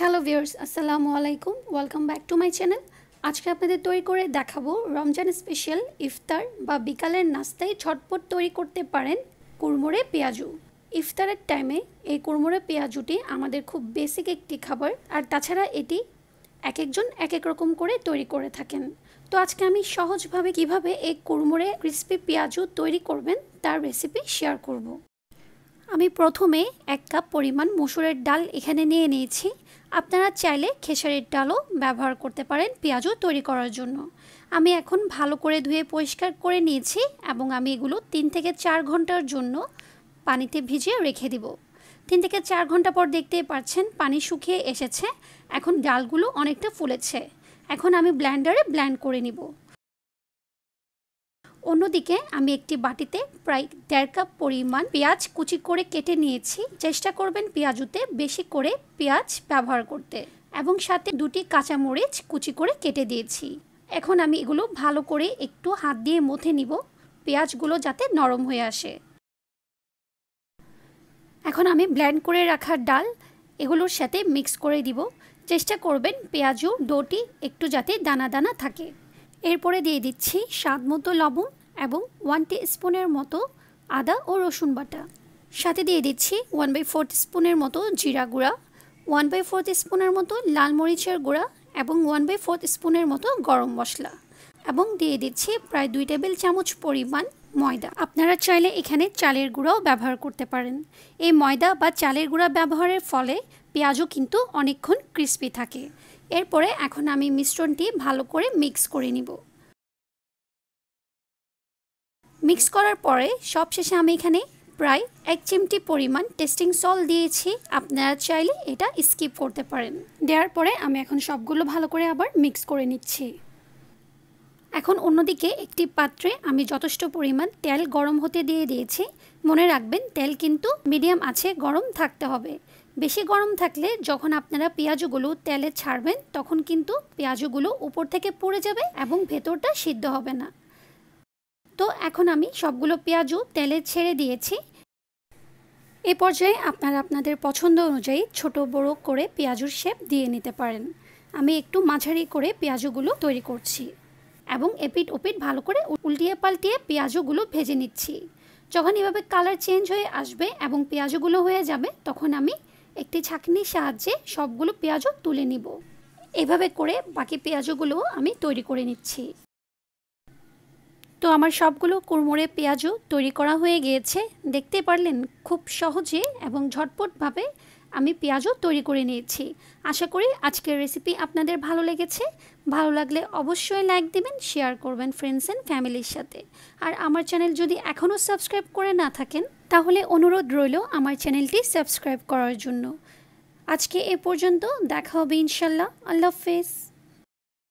Hello viewers আসসালামু আলাইকুম welcome back to my channel আজকে আপনাদের তৈরি করে দেখাবো রমজান স্পেশাল ইফতার বা বিকালের নাস্তায় ছটপট তৈরি করতে পারেন কুরমুরে পেঁয়াজু ইফতারের টাইমে এই কুরমুরে পেঁয়াজুটি আমাদের খুব বেসিক একটি খাবার আর তাছাড়া এটি এক একজন এক এক রকম করে তৈরি করে থাকেন তো আজকে আমি সহজভাবে কিভাবে এই কুরমুরে ক্রিসপি পেঁয়াজু তৈরি করবেন তার রেসিপি শেয়ার করব। আমি প্রথমে এক কাপ পরিমাণ মুসুরের ডাল এখানে নিয়ে নিয়েছি আপনারা চাইলে খেসারির ডালও ব্যবহার করতে পারেন পেঁয়াজও তৈরি করার জন্য আমি এখন ভালো করে ধুয়ে পরিষ্কার করে নিয়েছি এবং আমি এগুলো তিন থেকে চার ঘন্টার জন্য পানিতে ভিজিয়ে রেখে দিব তিন থেকে চার ঘন্টা পর দেখতেই পাচ্ছেন পানি শুকিয়ে এসেছে এখন ডালগুলো অনেকটা ফুলেছে এখন আমি ব্ল্যান্ডারে ব্ল্যান্ড করে নিব অন্যদিকে আমি একটি বাটিতে প্রায় দেড় কাপ পরিমাণ পেঁয়াজ কুচি করে কেটে নিয়েছি চেষ্টা করবেন পেঁয়াজুতে বেশি করে পেঁয়াজ ব্যবহার করতে এবং সাথে দুটি কাঁচামরিচ কুচি করে কেটে দিয়েছি এখন আমি এগুলো ভালো করে একটু হাত দিয়ে মথে নিব পেঁয়াজগুলো যাতে নরম হয়ে আসে এখন আমি ব্ল্যান্ড করে রাখা ডাল এগুলোর সাথে মিক্স করে দিব চেষ্টা করবেন পেঁয়াজু ডোটি একটু যাতে দানা দানা থাকে এরপরে দিয়ে দিচ্ছি স্বাদ মতো লবণ এবং ওয়ান স্পুনের মতো আদা ও রসুন বাটা সাথে দিয়ে দিচ্ছি ওয়ান বাই ফোর স্পুনের মতো জিরা গুঁড়া ওয়ান বাই ফোর স্পুনের মতো লাল মরিচের গুঁড়া এবং ওয়ান বাই ফোর স্পুনের মতো গরম মশলা এবং দিয়ে দিচ্ছি প্রায় দুই টেবিল চামচ পরিমাণ ময়দা আপনারা চাইলে এখানে চালের গুঁড়াও ব্যবহার করতে পারেন এই ময়দা বা চালের গুঁড়া ব্যবহারের ফলে পেঁয়াজও কিন্তু অনেকক্ষণ ক্রিস্পি থাকে এরপরে এখন আমি মিশ্রণটি ভালো করে মিক্স করে নিব মিক্স করার পরে সবশেষে আমি এখানে প্রায় এক চিমটি পরিমাণ টেস্টিং সল দিয়েছি আপনারা চাইলে এটা স্কিপ করতে পারেন দেওয়ার পরে আমি এখন সবগুলো ভালো করে আবার মিক্স করে নিচ্ছি এখন অন্যদিকে একটি পাত্রে আমি যথেষ্ট পরিমাণ তেল গরম হতে দিয়ে দিয়েছি মনে রাখবেন তেল কিন্তু মিডিয়াম আছে গরম থাকতে হবে বেশি গরম থাকলে যখন আপনারা পেঁয়াজগুলো তেলে ছাড়বেন তখন কিন্তু পেঁয়াজগুলো উপর থেকে পড়ে যাবে এবং ভেতরটা সিদ্ধ হবে না তো এখন আমি সবগুলো পেঁয়াজও তেলে ছেড়ে দিয়েছি এ পর্যায়ে আপনারা আপনাদের পছন্দ অনুযায়ী ছোট বড় করে পেঁয়াজুর শেপ দিয়ে নিতে পারেন আমি একটু মাঝারি করে পেঁয়াজগুলো তৈরি করছি এবং এপিট ওপিট ভালো করে উল্টিয়ে পাল্টিয়ে পেঁয়াজগুলো ভেজে নিচ্ছি যখন এভাবে কালার চেঞ্জ হয়ে আসবে এবং পেঁয়াজগুলো হয়ে যাবে তখন আমি একটি ছাঁকনির সাহায্যে সবগুলো পেঁয়াজও তুলে নিব এভাবে করে বাকি পেঁয়াজগুলো আমি তৈরি করে নিচ্ছি তো আমার সবগুলো কুড়মোড়ে পেঁয়াজও তৈরি করা হয়ে গিয়েছে দেখতে পারলেন খুব সহজে এবং ঝটপটভাবে আমি পেঁয়াজও তৈরি করে নিয়েছি আশা করি আজকের রেসিপি আপনাদের ভালো লেগেছে ভালো লাগলে অবশ্যই লাইক দেবেন শেয়ার করবেন ফ্রেন্ডস অ্যান্ড ফ্যামিলির সাথে আর আমার চ্যানেল যদি এখনও সাবস্ক্রাইব করে না থাকেন তাহলে অনুরোধ রইল আমার চ্যানেলটি সাবস্ক্রাইব করার জন্য আজকে এ পর্যন্ত দেখা হবে ইনশাল্লাহ আল্লাহ হাফেজ